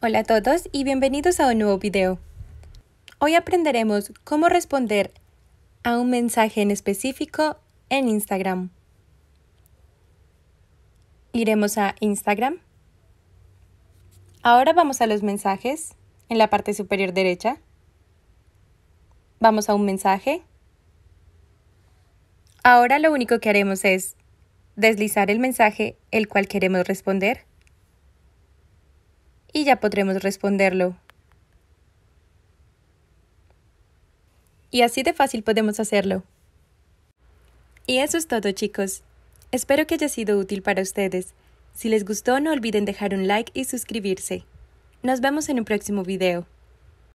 Hola a todos y bienvenidos a un nuevo video. Hoy aprenderemos cómo responder a un mensaje en específico en Instagram. Iremos a Instagram. Ahora vamos a los mensajes en la parte superior derecha. Vamos a un mensaje. Ahora lo único que haremos es deslizar el mensaje el cual queremos responder y ya podremos responderlo. Y así de fácil podemos hacerlo. Y eso es todo chicos. Espero que haya sido útil para ustedes. Si les gustó no olviden dejar un like y suscribirse. Nos vemos en un próximo video.